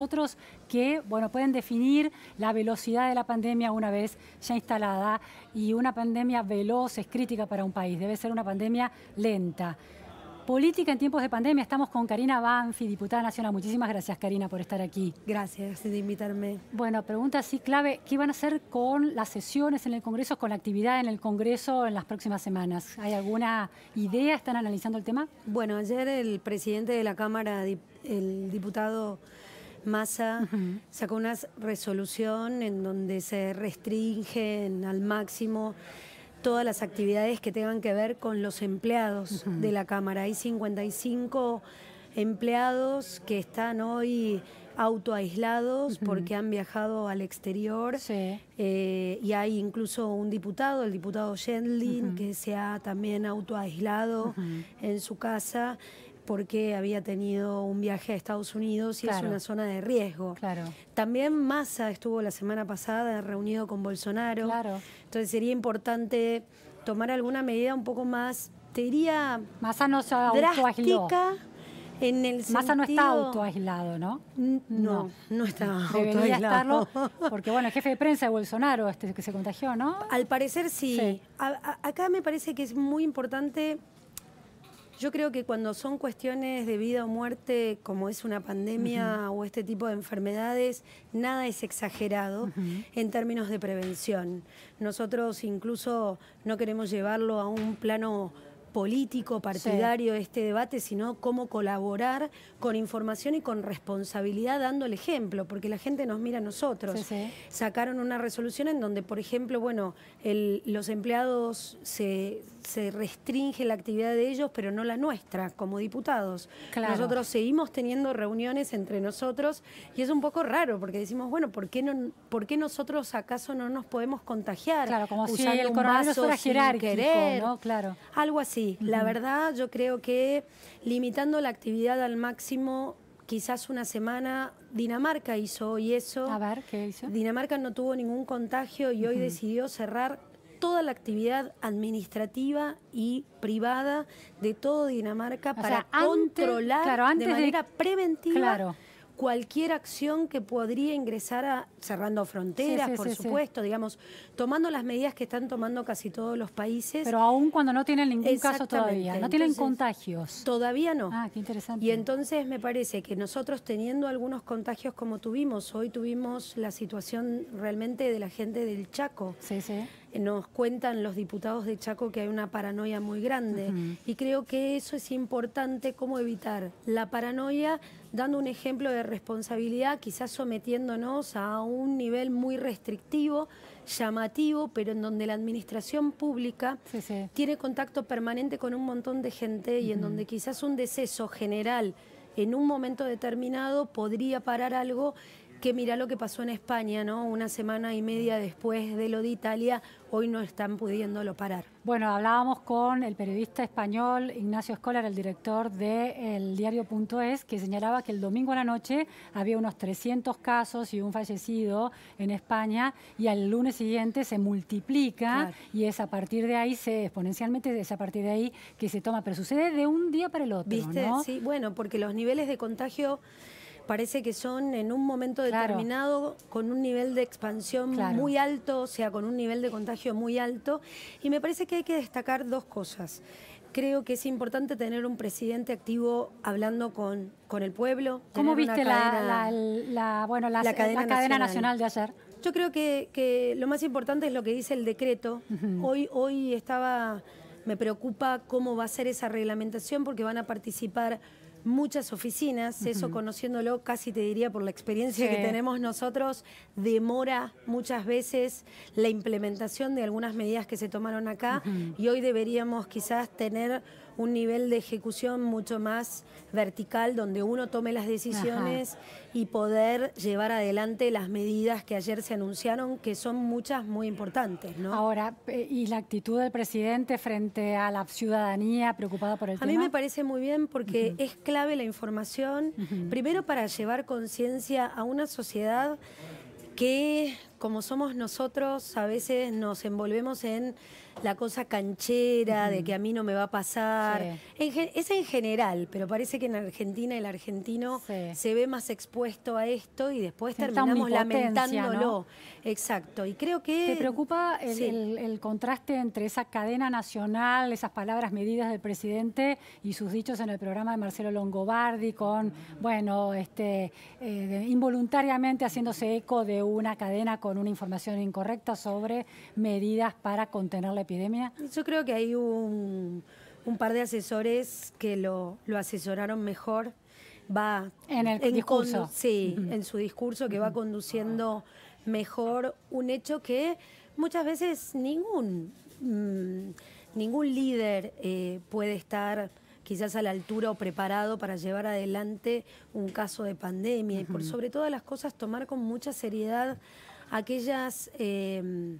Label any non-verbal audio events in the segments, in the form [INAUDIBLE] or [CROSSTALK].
Otros que bueno, pueden definir la velocidad de la pandemia una vez ya instalada y una pandemia veloz es crítica para un país, debe ser una pandemia lenta. Política en tiempos de pandemia, estamos con Karina Banfi, diputada nacional. Muchísimas gracias Karina por estar aquí. Gracias de invitarme. Bueno, pregunta así clave, ¿qué van a hacer con las sesiones en el Congreso, con la actividad en el Congreso en las próximas semanas? ¿Hay alguna idea? ¿Están analizando el tema? Bueno, ayer el presidente de la Cámara, el diputado masa, sacó una resolución en donde se restringen al máximo todas las actividades que tengan que ver con los empleados de la Cámara. Hay 55 empleados que están hoy autoaislados porque han viajado al exterior eh, y hay incluso un diputado, el diputado Gendlin, que se ha también autoaislado en su casa porque había tenido un viaje a Estados Unidos y es una zona de riesgo. Claro. También Massa estuvo la semana pasada reunido con Bolsonaro. Claro. Entonces sería importante tomar alguna medida un poco más, te diría, Massa no se drástica. En el Massa no está autoaislado, ¿no? No, no, no está Debería [LAUGHS] estarlo, porque bueno, el jefe de prensa de Bolsonaro este que se contagió, ¿no? Al parecer sí. acá me parece que es muy importante yo creo que cuando son cuestiones de vida o muerte, como es una pandemia o este tipo de enfermedades, nada es exagerado en términos de prevención. Nosotros incluso no queremos llevarlo a un plano político, partidario de este debate, sino cómo colaborar con información y con responsabilidad dando el ejemplo, porque la gente nos mira a nosotros. Sacaron una resolución en donde, por ejemplo, bueno, los empleados se, restringe la actividad de ellos, pero no la nuestra, como diputados. Nosotros seguimos teniendo reuniones entre nosotros y es un poco raro, porque decimos, bueno, ¿por qué, no, por qué nosotros acaso no nos podemos contagiar? Claro, como si el coronavirus fuera jerárquico, ¿no? Claro. Algo así. La verdad, yo creo que limitando la actividad al máximo, quizás una semana, Dinamarca hizo hoy eso. A ver, ¿qué hizo? Dinamarca no tuvo ningún contagio y hoy decidió cerrar toda la actividad administrativa y privada de todo Dinamarca para controlar de manera preventiva. Claro cualquier acción que podría ingresar a cerrando fronteras, por supuesto, digamos, tomando las medidas que están tomando casi todos los países. Pero aún cuando no tienen ningún caso todavía, no tienen contagios. Todavía no. Ah, qué interesante. Y entonces me parece que nosotros teniendo algunos contagios como tuvimos, hoy tuvimos la situación realmente de la gente del Chaco. Sí, sí nos cuentan los diputados de Chaco que hay una paranoia muy grande y creo que eso es importante, cómo evitar la paranoia dando un ejemplo de responsabilidad, quizás sometiéndonos a un nivel muy restrictivo, llamativo, pero en donde la administración pública tiene contacto permanente con un montón de gente y en donde quizás un deceso general en un momento determinado podría parar algo que mira lo que pasó en España, ¿no? Una semana y media después de lo de Italia, hoy no están pudiéndolo parar. Bueno, hablábamos con el periodista español Ignacio Escolar, el director del el diario.es, que señalaba que el domingo a la noche había unos 300 casos y un fallecido en España y al lunes siguiente se multiplica y es a partir de ahí, exponencialmente es a partir de ahí que se toma, pero sucede de un día para el otro, ¿Viste? Sí, bueno, porque los niveles de contagio parece que son en un momento determinado con un nivel de expansión muy alto, o sea, con un nivel de contagio muy alto. Y me parece que hay que destacar dos cosas. Creo que es importante tener un presidente activo hablando con, con el pueblo. ¿Cómo viste la, cadena, nacional. de ayer? Yo creo que, lo más importante es lo que dice el decreto. Hoy, hoy estaba, me preocupa cómo va a ser esa reglamentación porque van a participar muchas oficinas, eso conociéndolo casi te diría por la experiencia que tenemos nosotros, demora muchas veces la implementación de algunas medidas que se tomaron acá y hoy deberíamos quizás tener un nivel de ejecución mucho más vertical donde uno tome las decisiones y poder llevar adelante las medidas que ayer se anunciaron, que son muchas muy importantes. ¿no? Ahora, eh, ¿y la actitud del presidente frente a la ciudadanía preocupada por el a tema? A mí me parece muy bien porque es claro la información, primero para llevar conciencia a una sociedad que, como somos nosotros, a veces nos envolvemos en la cosa canchera, de que a mí no me va a pasar. es en general, pero parece que en Argentina el argentino se ve más expuesto a esto y después terminamos lamentándolo. Exacto, y creo que... ¿Te preocupa el, contraste entre esa cadena nacional, esas palabras medidas del presidente y sus dichos en el programa de Marcelo Longobardi con, bueno, este, eh, involuntariamente haciéndose eco de una cadena con una información incorrecta sobre medidas para contener yo creo que hay un, par de asesores que lo, asesoraron mejor. Va en el discurso. Sí, en su discurso que va conduciendo mejor un hecho que muchas veces ningún, mm, ningún líder eh, puede estar quizás a la altura o preparado para llevar adelante un caso de pandemia y por sobre todas las cosas tomar con mucha seriedad aquellas eh,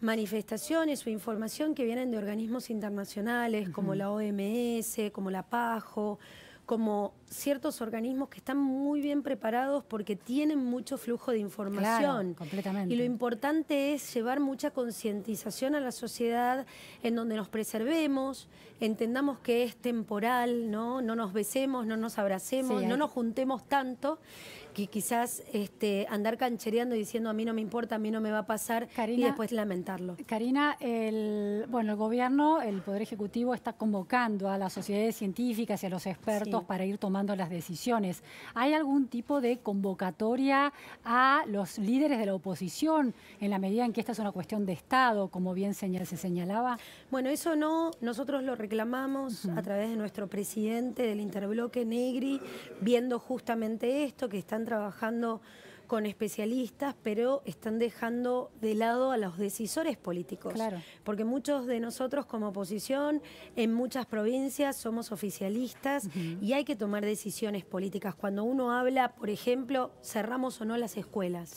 manifestaciones o información que vienen de organismos internacionales como la OMS, como la PAJO, como ciertos organismos que están muy bien preparados porque tienen mucho flujo de información. Y lo importante es llevar mucha concientización a la sociedad en donde nos preservemos, entendamos que es temporal, ¿no? No nos besemos, no nos abracemos, no nos juntemos tanto que quizás este, andar canchereando y diciendo a mí no me importa, a mí no me va a pasar y después lamentarlo. Karina, el, bueno, el gobierno, el Poder Ejecutivo está convocando a las sociedades científicas y a los expertos para ir tomando las decisiones. ¿Hay algún tipo de convocatoria a los líderes de la oposición en la medida en que esta es una cuestión de Estado, como bien se señalaba? Bueno, eso no, nosotros lo reclamamos a través de nuestro presidente del interbloque Negri, viendo justamente esto, que están trabajando con especialistas, pero están dejando de lado a los decisores políticos. Claro. Porque muchos de nosotros como oposición en muchas provincias somos oficialistas y hay que tomar decisiones políticas. Cuando uno habla, por ejemplo, cerramos o no las escuelas.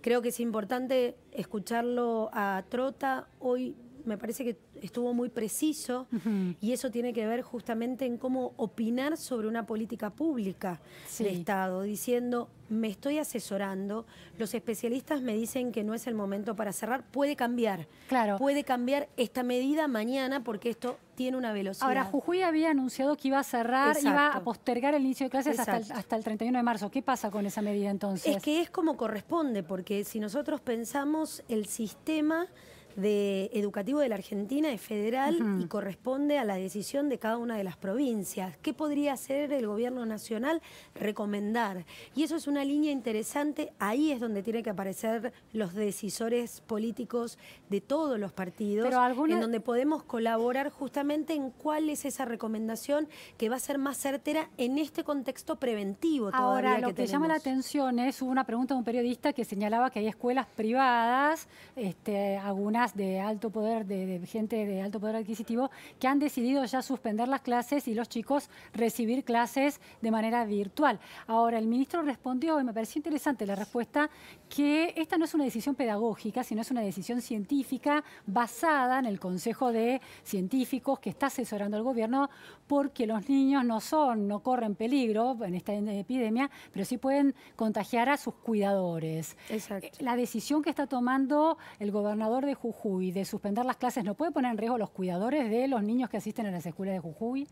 Creo que es importante escucharlo a Trota hoy me parece que estuvo muy preciso y eso tiene que ver justamente en cómo opinar sobre una política pública del Estado, diciendo, me estoy asesorando, los especialistas me dicen que no es el momento para cerrar, puede cambiar. Claro. Puede cambiar esta medida mañana porque esto tiene una velocidad. Ahora, Jujuy había anunciado que iba a cerrar, iba a postergar el inicio de clases hasta el, hasta el, 31 de marzo. ¿Qué pasa con esa medida entonces? Es que es como corresponde, porque si nosotros pensamos el sistema de educativo de la Argentina es federal y corresponde a la decisión de cada una de las provincias. ¿Qué podría hacer el gobierno nacional? Recomendar. Y eso es una línea interesante. Ahí es donde tienen que aparecer los decisores políticos de todos los partidos, en donde podemos colaborar justamente en cuál es esa recomendación que va a ser más certera en este contexto preventivo. Ahora, lo que, llama la atención es una pregunta de un periodista que señalaba que hay escuelas privadas, este, algunas de alto poder, de, gente de alto poder adquisitivo, que han decidido ya suspender las clases y los chicos recibir clases de manera virtual. Ahora, el ministro respondió, y me pareció interesante la respuesta, que esta no es una decisión pedagógica, sino es una decisión científica basada en el Consejo de Científicos que está asesorando al gobierno, porque los niños no son, no corren peligro en esta epidemia, pero sí pueden contagiar a sus cuidadores. Eh, la decisión que está tomando el gobernador de Jujuy Jujuy de suspender las clases no puede poner en riesgo los cuidadores de los niños que asisten a las escuelas de Jujuy?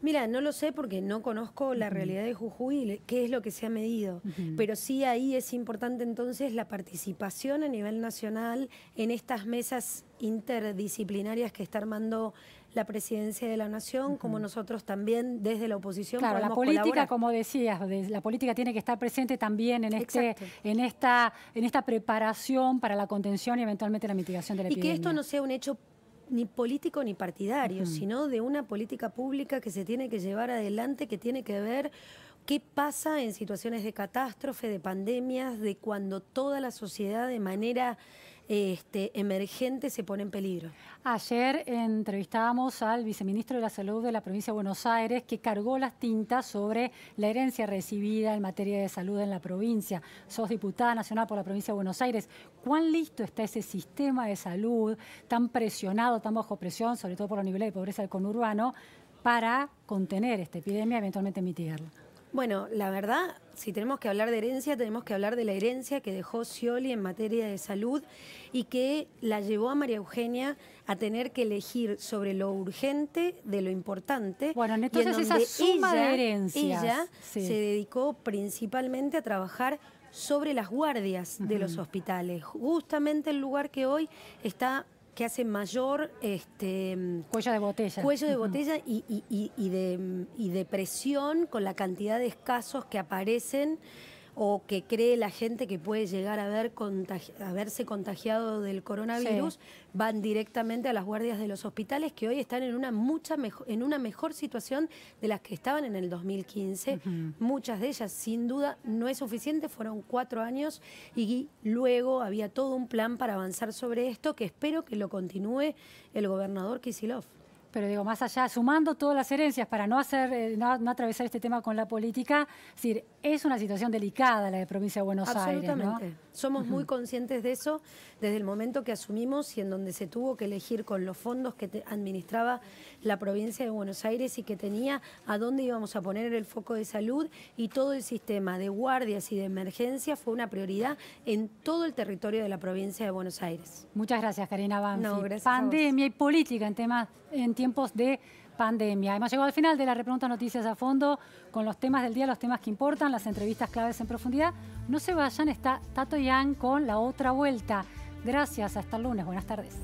Mira, no lo sé porque no conozco la realidad de Jujuy qué es lo que se ha medido, pero sí ahí es importante entonces la participación a nivel nacional en estas mesas interdisciplinarias que está armando la presidencia de la Nación, como nosotros también desde la oposición. Claro, la política, como decías, de, la política tiene que estar presente también en, este, en, esta, en esta preparación para la contención y eventualmente la mitigación de la y Y que esto no sea un hecho ni político ni partidario, sino de una política pública que se tiene que llevar adelante, que tiene que ver ¿Qué pasa en situaciones de catástrofe, de pandemias, de cuando toda la sociedad de manera este, emergente se pone en peligro? Ayer entrevistábamos al viceministro de la Salud de la provincia de Buenos Aires que cargó las tintas sobre la herencia recibida en materia de salud en la provincia. Sos diputada nacional por la provincia de Buenos Aires. ¿Cuán listo está ese sistema de salud tan presionado, tan bajo presión, sobre todo por los niveles de pobreza del conurbano, para contener esta epidemia y eventualmente mitigarla? Bueno, la verdad, si tenemos que hablar de herencia, tenemos que hablar de la herencia que dejó Scioli en materia de salud y que la llevó a María Eugenia a tener que elegir sobre lo urgente de lo importante. Bueno, entonces en esa suma de herencias. Ella se dedicó principalmente a trabajar sobre las guardias de los hospitales, justamente el lugar que hoy está que hace mayor este, cuello de botella. Cuello de botella y, y, de, y, de, presión con la cantidad de escasos que aparecen o que cree la gente que puede llegar a verse haberse contagiado del coronavirus, van directamente a las guardias de los hospitales que hoy están en una, mucha en una mejor situación de las que estaban en el 2015. Muchas de ellas, sin duda, no es suficiente, fueron cuatro años y luego había todo un plan para avanzar sobre esto que espero que lo continúe el gobernador Kisilov. Pero digo, más allá, sumando todas las herencias para no hacer, eh, no, atravesar este tema con la política, es decir, es una situación delicada la de provincia de Buenos Aires. Absolutamente. Somos muy conscientes de eso desde el momento que asumimos y en donde se tuvo que elegir con los fondos que administraba la provincia de Buenos Aires y que tenía a dónde íbamos a poner el foco de salud y todo el sistema de guardias y de emergencia fue una prioridad en todo el territorio de la provincia de Buenos Aires. Muchas gracias, Karina Banfi. No, gracias Pandemia y política en temas en tiempos de pandemia. Hemos llegado al final de la repregunta Noticias a Fondo con los temas del día, los temas que importan, las entrevistas claves en profundidad. No se vayan, está Tato con la otra vuelta. Gracias, hasta el lunes, buenas tardes.